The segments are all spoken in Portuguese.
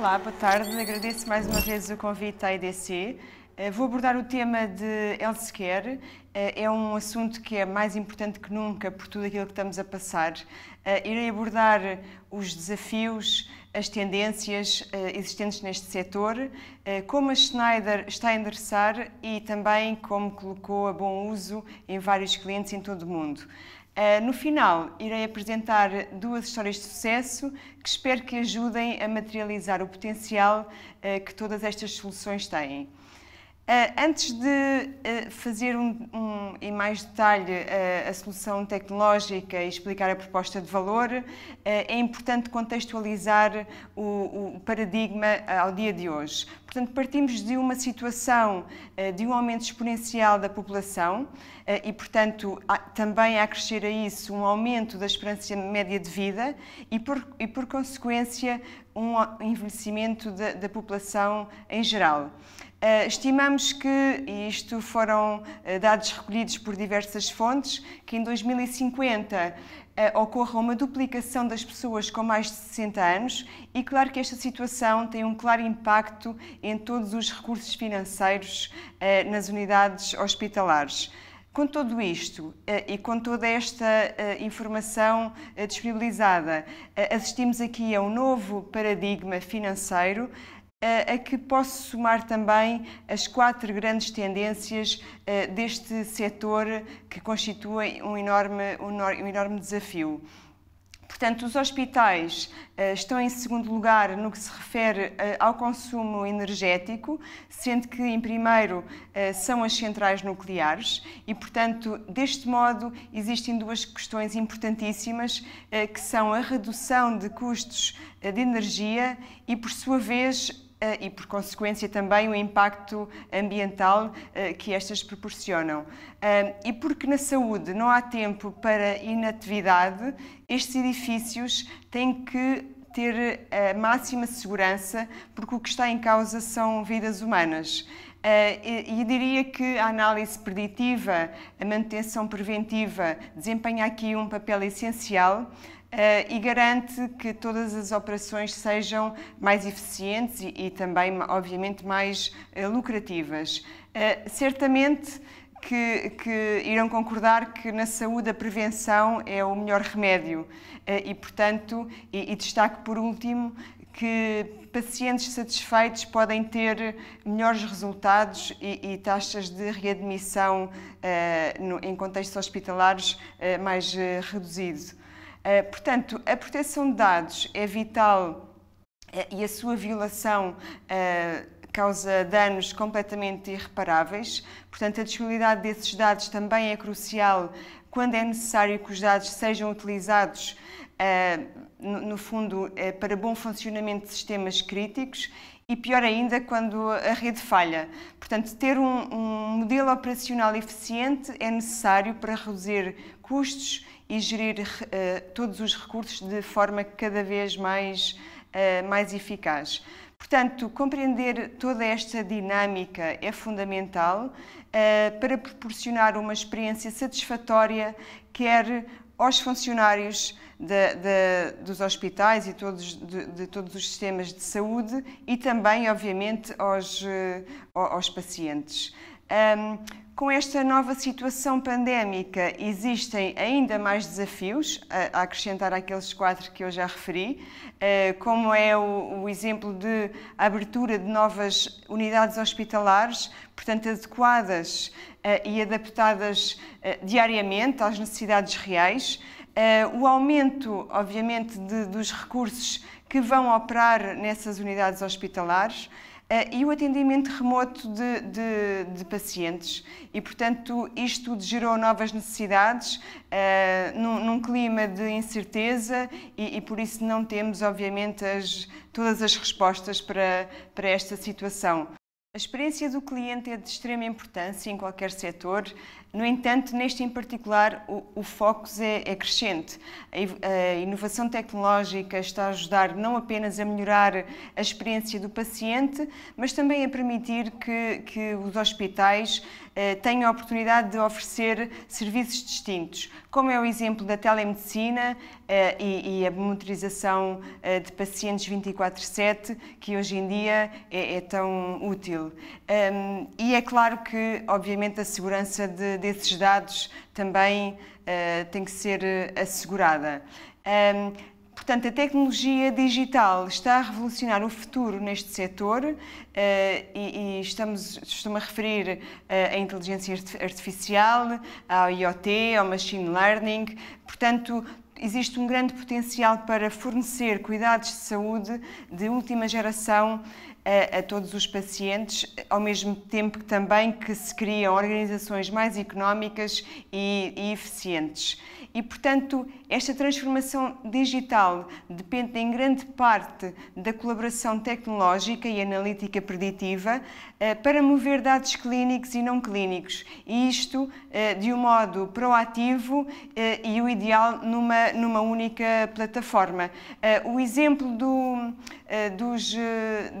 Olá, boa tarde. Agradeço mais uma vez o convite à IDC. Eh, vou abordar o tema de healthcare. Eh, é um assunto que é mais importante que nunca por tudo aquilo que estamos a passar. Eh, irei abordar os desafios, as tendências existentes neste setor, como a Schneider está a endereçar e também como colocou a bom uso em vários clientes em todo o mundo. Eh, no final, irei apresentar duas histórias de sucesso que espero que ajudem a materializar o potencial eh, que todas estas soluções têm. Eh, antes de eh, fazer um, um, em mais detalhe a, eh, a solução tecnológica e explicar a proposta de valor, é importante contextualizar o, o, paradigma ao dia de hoje. Portanto, partimos de uma situação de um aumento exponencial da população e, portanto, também a crescer a isso um aumento da esperança média de vida e, por, e por consequência, um envelhecimento da, da população em geral. Eh, estimamos que, e isto foram eh, dados recolhidos por diversas fontes, que em 2050 eh, ocorra uma duplicação das pessoas com mais de 60 anos e claro que esta situação tem um claro impacto em todos os recursos financeiros nas unidades hospitalares. Com tudo isto eh, e com toda esta eh, informação eh, disponibilizada, assistimos aqui a um novo paradigma financeiro a que posso somar também as quatro grandes tendências deste setor que constituem um enorme, um enorme desafio. Portanto, os hospitais uh, estão em segundo lugar no que se refere uh, ao consumo energético, sendo que em primeiro uh, são as centrais nucleares e, portanto, deste modo existem duas questões importantíssimas que são a redução de custos de energia e, por sua vez, eh, e, por consequência, também o impacto ambiental eh, que estas proporcionam. Eh, e porque na saúde não há tempo para inatividade, estes edifícios têm que ter a máxima segurança, porque o que está em causa são vidas humanas. Uh, e diria que a análise preditiva, a manutenção preventiva desempenha aqui um papel essencial eh, e garante que todas as operações sejam mais eficientes e, e também, obviamente, mais eh, lucrativas. Eh, certamente, que, que, irão concordar que na saúde a prevenção é o melhor remédio e, portanto, e, e destaco por último que pacientes satisfeitos podem ter melhores resultados e, e taxas de readmissão uh, no, em contextos hospitalares uh, mais uh, eh, portanto, a proteção de dados é vital eh, e a sua violação eh, causa danos completamente irreparáveis. Portanto, a disponibilidade desses dados também é crucial quando é necessário que os dados sejam utilizados, no fundo, para bom funcionamento de sistemas críticos e pior ainda quando a rede falha. Portanto, ter um, um modelo operacional eficiente é necessário para reduzir custos, e gerir uh, todos os recursos de forma cada vez mais, uh, mais eficaz. Portanto, compreender toda esta dinâmica é fundamental uh, para proporcionar uma experiência satisfatória, quer aos funcionários de, de, dos hospitais e todos, de, de, todos os sistemas de saúde e também, obviamente, aos, aos pacientes. Um, com esta nova situação pandémica, existem ainda mais desafios a acrescentar àqueles quatro que eu já referi, eh, como é o exemplo de abertura de novas unidades hospitalares, portanto, adequadas eh, e adaptadas eh, diariamente às necessidades reais. O aumento, obviamente, de, dos recursos que vão operar nessas unidades hospitalares eh, e o atendimento remoto de, de, de, pacientes. E, portanto, isto gerou novas necessidades uh, num, num, clima de incerteza e, e, por isso não temos, obviamente, as, todas as respostas para, para esta situação. A experiência do cliente é de extrema importância em qualquer setor, no entanto, neste em particular, o, o foco é, é, crescente. A, a, inovação tecnológica está a ajudar não apenas a melhorar a experiência do paciente, mas também a permitir que, que os hospitais eh, têm a oportunidade de oferecer serviços distintos, como é o exemplo da telemedicina eh, e, a monitorização eh, de pacientes 24-7, que hoje em dia é, é tão útil. Ehm, e é claro que, obviamente, a segurança de, desses dados também tem que ser assegurada. Um, ehm, Portanto, a tecnologia digital está a revolucionar o futuro neste setor uh, e, e, estamos, eh, a referir uh, à inteligência artificial, ao IoT, ao machine learning. Portanto, existe um grande potencial para fornecer cuidados de saúde de última geração a, eh, a, todos os pacientes, ao mesmo tempo que também que se criam organizações mais económicas e, e eficientes. E, portanto, esta transformação digital depende em grande parte da colaboração tecnológica e analítica preditiva eh, para mover dados clínicos e não clínicos, e isto eh, de um modo proativo eh, e o ideal numa, numa única plataforma. O exemplo do, dos,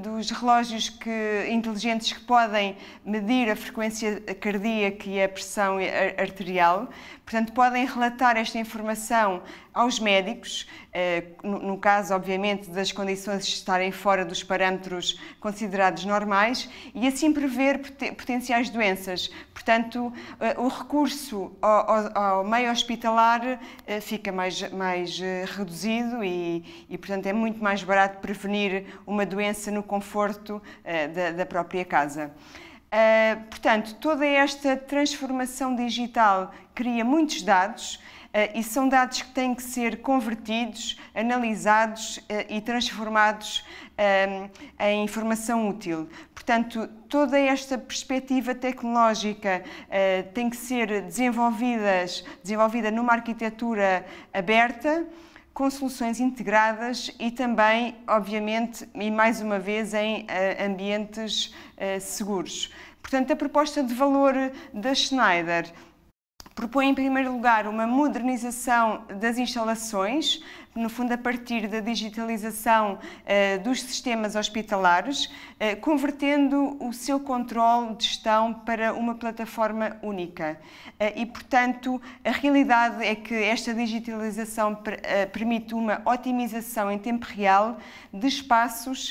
dos relógios que, inteligentes que podem medir a frequência cardíaca e a pressão arterial, portanto, podem relatar esta informação aos médicos, eh, no caso, obviamente, das condições estarem fora dos parâmetros considerados normais, e assim prever potenciais doenças. Portanto, eh, o recurso ao, meio hospitalar eh, fica mais, mais reduzido e, e, portanto, é muito mais barato prevenir uma doença no conforto da, da própria casa. Uh, portanto, toda esta transformação digital cria muitos dados eh, e são dados que têm que ser convertidos, analisados eh, e transformados ehm, em informação útil. Portanto, toda esta perspectiva tecnológica eh, tem que ser desenvolvida numa arquitetura aberta com soluções integradas e também, obviamente, e mais uma vez, em ambientes seguros. Portanto, a proposta de valor da Schneider propõe, em primeiro lugar, uma modernização das instalações, no fundo, a partir da digitalização eh, dos sistemas hospitalares, eh, convertendo o seu controle de gestão para uma plataforma única. Eh, e, portanto, a realidade é que esta digitalização per, permite uma otimização em tempo real de espaços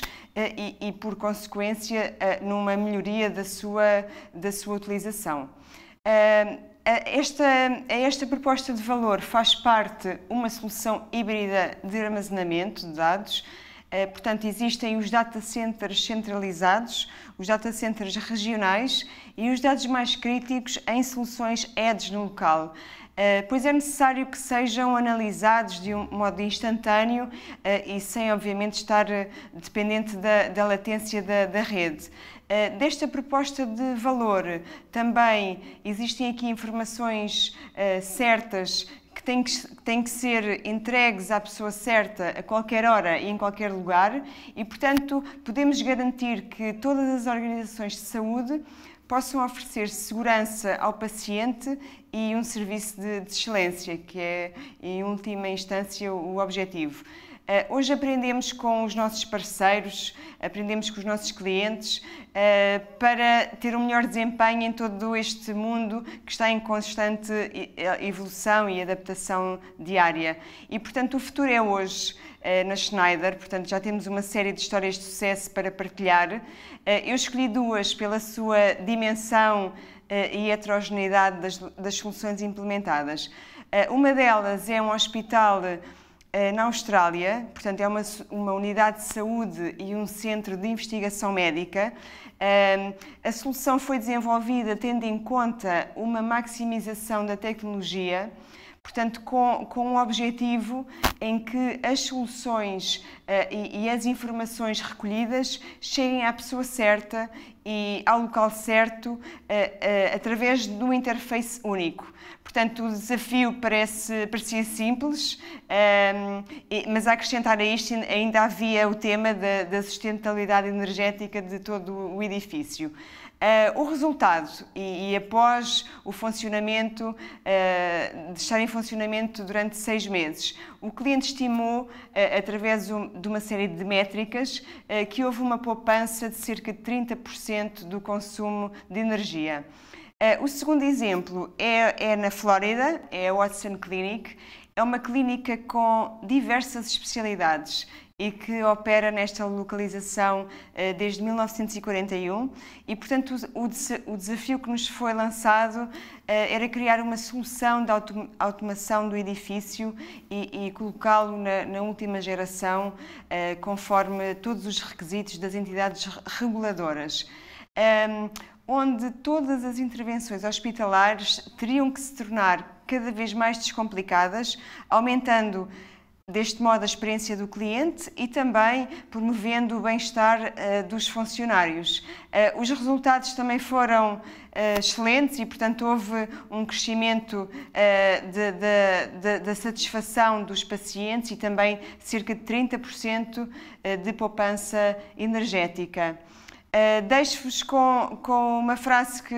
e, e, por consequência, numa melhoria da sua, da sua utilização esta, esta proposta de valor faz parte uma solução híbrida de armazenamento de dados. Eh, portanto, existem os data centers centralizados, os data centers regionais e os dados mais críticos em soluções edge no local. Eh, pois é necessário que sejam analisados de um modo instantâneo eh, e sem, obviamente, estar eh, dependente da, da latência da, da rede. desta proposta de valor, também existem aqui informações certas que têm que, têm que ser entregues à pessoa certa a qualquer hora e em qualquer lugar, e, portanto, podemos garantir que todas as organizações de saúde possam oferecer segurança ao paciente e um serviço de, de excelência, que é, em última instância, o objetivo. Uh, hoje aprendemos com os nossos parceiros, aprendemos com os nossos clientes uh, para ter um melhor desempenho em todo este mundo que está em constante eh, evolução e adaptação diária. E, portanto, o futuro é hoje uh, na Schneider, portanto, já temos uma série de histórias de sucesso para partilhar. eu escolhi duas pela sua dimensão e heterogeneidade das, das soluções implementadas. Uma delas é um hospital eh, na Austrália, portanto, é uma, uma unidade de saúde e um centro de investigação médica. Ehm, a solução foi desenvolvida tendo em conta uma maximização da tecnologia portanto, com, com um objetivo em que as soluções uh, e, e, as informações recolhidas cheguem à pessoa certa e ao local certo uh, uh, através de um interface único. Portanto, o desafio parece, parecia simples, ehm, mas a acrescentar a isto ainda havia o tema da, da sustentabilidade energética de todo o edifício. Uh, o resultado e, e, após o funcionamento, uh, de estar em funcionamento durante seis meses, o cliente estimou, uh, através de uma série de métricas, que houve uma poupança de cerca de 30% do consumo de energia. o segundo exemplo é, é na Flórida, é a Watson Clinic. É uma clínica com diversas especialidades e que opera nesta localização eh, desde 1941 e, portanto, o, desafio que nos foi lançado eh, era criar uma solução de automação do edifício e, colocá-lo na, última geração eh, conforme todos os requisitos das entidades reguladoras. onde todas as intervenções hospitalares teriam que se tornar cada vez mais descomplicadas, aumentando deste modo a experiência do cliente e também promovendo o bem-estar uh, dos funcionários. Uh, os resultados também foram uh, excelentes e, portanto, houve um crescimento da satisfação dos pacientes e também cerca de 30% de poupança energética. Eh, deixo-vos com, com, uma frase que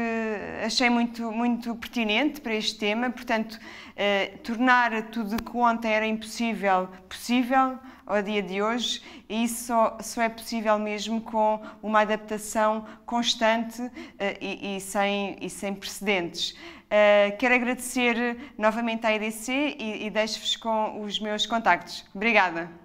achei muito, muito pertinente para este tema, portanto, eh, tornar tudo que ontem era impossível possível ao dia de hoje, e isso só, só é possível mesmo com uma adaptação constante eh, e, e, sem, e sem precedentes. quero agradecer novamente à EDC e, e deixo-vos com os meus contactos. Obrigada!